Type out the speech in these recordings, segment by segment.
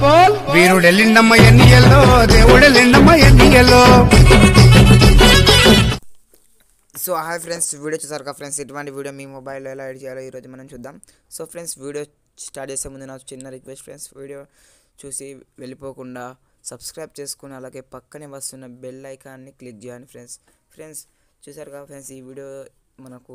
so hi friends video చూసారు కదా friends ఇటువంటి వీడియో మీ మొబైల్లో ఎలా ఎడిట్ చేయాలో ఈరోజు మనం చూద్దాం సో ఫ్రెండ్స్ వీడియో స్టార్ట్ చేసే ముందు నాకు చిన్న రిక్వెస్ట్ ఫ్రెండ్స్ వీడియో చూసి వెళ్ళిపోకుండా సబ్స్క్రైబ్ చేసుకుని అలాగే పక్కనే వస్తున్న బెల్ ఐకాన్ని క్లిక్ చేయండి ఫ్రెండ్స్ ఫ్రెండ్స్ కదా ఫ్రెండ్స్ ఈ వీడియో మనకు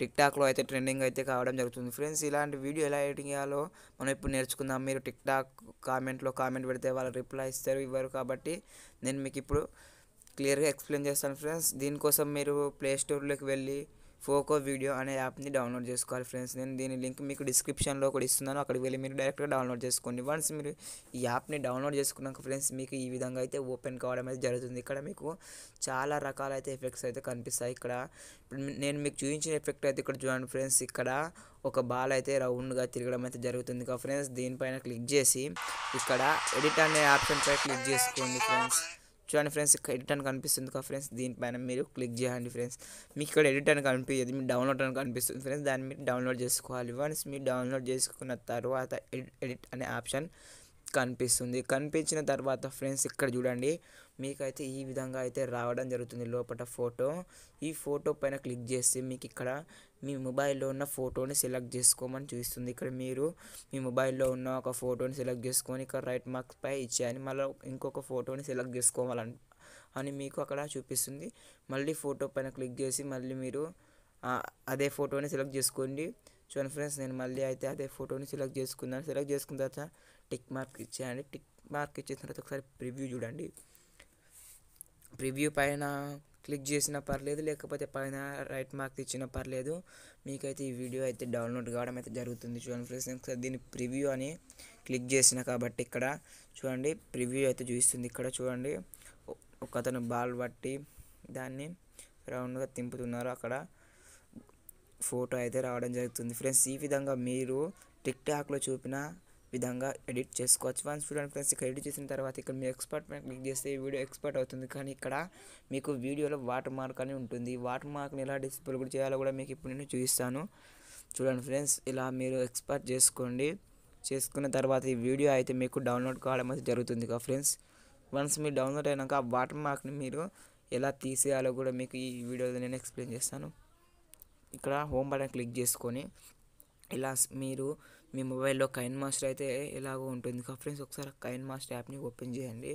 టిక్టాక్లో అయితే ట్రెండింగ్ అయితే కావడం జరుగుతుంది ఫ్రెండ్స్ ఇలాంటి వీడియో ఎలా ఎడిటింగ్ చేయాలో మనం ఇప్పుడు నేర్చుకుందాం మీరు టిక్టాక్ కామెంట్లో కామెంట్ పెడితే వాళ్ళు రిప్లై ఇస్తారు ఇవ్వరు కాబట్టి నేను మీకు ఇప్పుడు క్లియర్గా ఎక్స్ప్లెయిన్ చేస్తాను ఫ్రెండ్స్ దీనికోసం మీరు ప్లే స్టోర్లోకి వెళ్ళి ఫోకో వీడియో అనే యాప్ని డౌన్లోడ్ చేసుకోవాలి ఫ్రెండ్స్ నేను దీని లింక్ మీకు డిస్క్రిప్షన్లో కూడా ఇస్తున్నాను అక్కడికి వెళ్ళి మీరు డైరెక్ట్గా డౌన్లోడ్ చేసుకోండి వన్స్ మీరు ఈ యాప్ని డౌన్లోడ్ చేసుకున్నాక ఫ్రెండ్స్ మీకు ఈ విధంగా అయితే ఓపెన్ కావడం అయితే జరుగుతుంది ఇక్కడ మీకు చాలా రకాలైతే ఎఫెక్ట్స్ అయితే కనిపిస్తాయి ఇక్కడ నేను మీకు చూపించిన ఎఫెక్ట్ అయితే ఇక్కడ చూడండి ఫ్రెండ్స్ ఇక్కడ ఒక బాల్ అయితే రౌండ్గా తిరగడం అయితే జరుగుతుంది ఫ్రెండ్స్ దీనిపైన క్లిక్ చేసి ఇక్కడ ఎడిట్ అనే ఆప్షన్పై క్లిక్ చేసుకోండి ఫ్రెండ్స్ చూడండి ఫ్రెండ్స్ ఎడిట్ అని కనిపిస్తుంది కదా ఫ్రెండ్స్ దీనిపైన మీరు క్లిక్ చేయండి ఫ్రెండ్స్ మీకు ఇక్కడ ఎడిట్ అని కనిపించదు మీరు డౌన్లోడ్ అని కనిపిస్తుంది ఫ్రెండ్స్ దాన్ని మీరు డౌన్లోడ్ చేసుకోవాలి వన్స్ మీరు డౌన్లోడ్ చేసుకున్న తర్వాత ఎడిట్ అనే ఆప్షన్ కనిపిస్తుంది కనిపించిన తర్వాత ఫ్రెండ్స్ ఇక్కడ చూడండి మీకైతే ఈ విధంగా అయితే రావడం జరుగుతుంది లోపల ఫోటో ఈ ఫోటో పైన క్లిక్ చేస్తే మీకు ఇక్కడ మీ మొబైల్లో ఉన్న ఫోటోని సెలెక్ట్ చేసుకోమని చూపిస్తుంది ఇక్కడ మీరు మీ మొబైల్లో ఉన్న ఒక ఫోటోని సెలెక్ట్ చేసుకొని ఇక్కడ రైట్ మార్క్స్ పై ఇచ్చేయని మళ్ళీ ఇంకొక ఫోటోని సెలెక్ట్ చేసుకోవాలని అని మీకు అక్కడ చూపిస్తుంది మళ్ళీ ఫోటో పైన క్లిక్ చేసి మళ్ళీ మీరు అదే ఫోటోని సెలెక్ట్ చేసుకోండి చూడండి ఫ్రెండ్స్ నేను మళ్ళీ అయితే అదే ఫోటోని సెలెక్ట్ చేసుకున్నాను సెలెక్ట్ చేసుకున్న తర్వాత టిక్ మార్క్ ఇచ్చేయండి టిక్ మార్క్ ఇచ్చిన తర్వాత ఒకసారి ప్రివ్యూ చూడండి ప్రివ్యూ పైన క్లిక్ చేసినా పర్లేదు లేకపోతే పైన రైట్ మార్క్ ఇచ్చినా పర్లేదు మీకైతే ఈ వీడియో అయితే డౌన్లోడ్ కావడం అయితే జరుగుతుంది చూడండి ఫ్రెండ్స్ ఒకసారి దీన్ని ప్రివ్యూ అని క్లిక్ చేసిన కాబట్టి ఇక్కడ చూడండి ప్రివ్యూ అయితే చూపిస్తుంది ఇక్కడ చూడండి ఒక అతను బాల్ పట్టి దాన్ని రౌండ్గా తింపుతున్నారు అక్కడ ఫోటో అయితే రావడం జరుగుతుంది ఫ్రెండ్స్ ఈ విధంగా మీరు టిక్ టాక్లో చూపిన విధంగా ఎడిట్ చేసుకోవచ్చు వన్స్ చూడండి ఫ్రెండ్స్ ఇక్కడ ఎడిట్ చేసిన తర్వాత ఇక్కడ మీ ఎక్స్పర్ట్ మీద క్లిక్ చేస్తే ఈ వీడియో ఎక్స్పర్ట్ అవుతుంది కానీ ఇక్కడ మీకు వీడియోలో వాటర్ మార్క్ అని ఉంటుంది వాటర్ మార్క్ని ఎలా డిస్ప్లే కూడా చేయాలో కూడా మీకు ఇప్పుడు నేను చూపిస్తాను చూడండి ఫ్రెండ్స్ ఇలా మీరు ఎక్స్పర్ట్ చేసుకోండి చేసుకున్న తర్వాత ఈ వీడియో అయితే మీకు డౌన్లోడ్ కావడం అయితే జరుగుతుంది కదా ఫ్రెండ్స్ వన్స్ మీరు డౌన్లోడ్ అయినాక ఆ వాటర్ మార్క్ని మీరు ఎలా తీసేయాలో కూడా మీకు ఈ వీడియోలో నేను ఎక్స్ప్లెయిన్ చేస్తాను ఇక్కడ హోమ్ బటన్ క్లిక్ చేసుకొని ఇలా మీరు మీ మొబైల్లో కైన్ మాస్టర్ అయితే ఎలాగో ఉంటుంది కా ఫ్రెండ్స్ ఒకసారి కైన్ మాస్టర్ యాప్ని ఓపెన్ చేయండి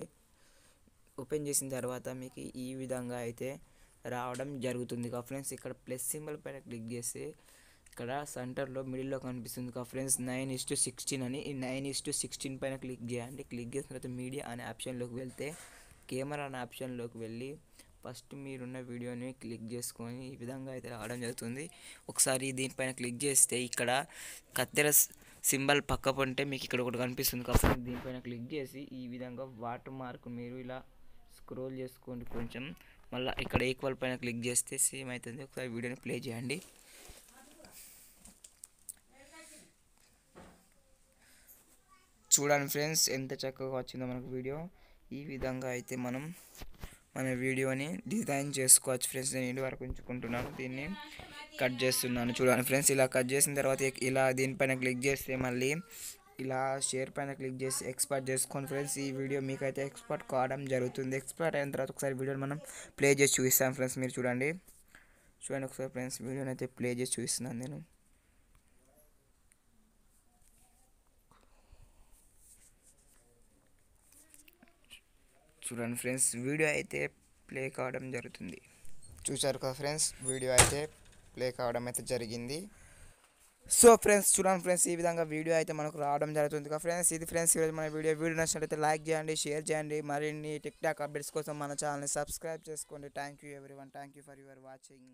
ఓపెన్ చేసిన తర్వాత మీకు ఈ విధంగా అయితే రావడం జరుగుతుంది కదా ఫ్రెండ్స్ ఇక్కడ ప్లస్ సింబల్ పైన క్లిక్ చేసి ఇక్కడ సెంటర్లో మిడిల్లో కనిపిస్తుంది కా friends nine is to sixteen అని ఈ నైన్ ఇస్ టు సిక్స్టీన్ పైన క్లిక్ చేయండి క్లిక్ చేసిన తర్వాత మీడియా అనే ఆప్షన్లోకి వెళ్తే కెమెరా అనే ఆప్షన్లోకి వెళ్ళి ఫస్ట్ మీరున్న వీడియోని క్లిక్ చేసుకొని ఈ విధంగా అయితే రావడం జరుగుతుంది ఒకసారి దీనిపైన క్లిక్ చేస్తే ఇక్కడ కత్తెర సింబల్ పక్క ఉంటే మీకు ఇక్కడ ఒకటి కనిపిస్తుంది కాబట్టి దీనిపైన క్లిక్ చేసి ఈ విధంగా వాటర్ మార్క్ మీరు ఇలా స్క్రోల్ చేసుకోండి కొంచెం మళ్ళీ ఇక్కడ ఈక్వల్ పైన క్లిక్ చేస్తే సేమ్ అవుతుంది ఒకసారి వీడియోని ప్లే చేయండి చూడండి ఫ్రెండ్స్ ఎంత చక్కగా వచ్చిందో మనకు వీడియో ఈ విధంగా అయితే మనం మన వీడియోని డిజైన్ చేసుకోవచ్చు ఫ్రెండ్స్ నేను ఇంటి వరకు ఉంచుకుంటున్నాను దీన్ని కట్ చేస్తున్నాను చూడండి ఫ్రెండ్స్ ఇలా కట్ చేసిన తర్వాత ఇలా దీనిపైన క్లిక్ చేస్తే మళ్ళీ ఇలా షేర్ పైన క్లిక్ చేసి ఎక్స్పర్ట్ చేసుకోండి ఫ్రెండ్స్ ఈ వీడియో మీకైతే ఎక్స్పర్ట్ కావడం జరుగుతుంది ఎక్స్పర్ట్ అయిన తర్వాత ఒకసారి వీడియోని మనం ప్లే చేసి చూపిస్తాం ఫ్రెండ్స్ మీరు చూడండి చూడండి ఒకసారి ఫ్రెండ్స్ వీడియోని అయితే ప్లే చేసి చూపిస్తున్నాను నేను చూడండి ఫ్రెండ్స్ వీడియో అయితే ప్లే కావడం జరుగుతుంది చూశారు కదా ఫ్రెండ్స్ వీడియో అయితే ప్లే కావడం అయితే జరిగింది సో ఫ్రెండ్స్ చూడండి ఫ్రెండ్స్ ఈ విధంగా వీడియో అయితే మనకు రావడం జరుగుతుంది కదా ఫ్రెండ్స్ ఇది ఫ్రెండ్స్ ఈరోజు మన వీడియో వీడియో నచ్చినట్లయితే లైక్ చేయండి షేర్ చేయండి మరిన్ని టిక్ టాక్ అప్డేట్స్ కోసం మన ఛానల్ని సబ్స్క్రైబ్ చేసుకోండి thank you everyone thank you for your watching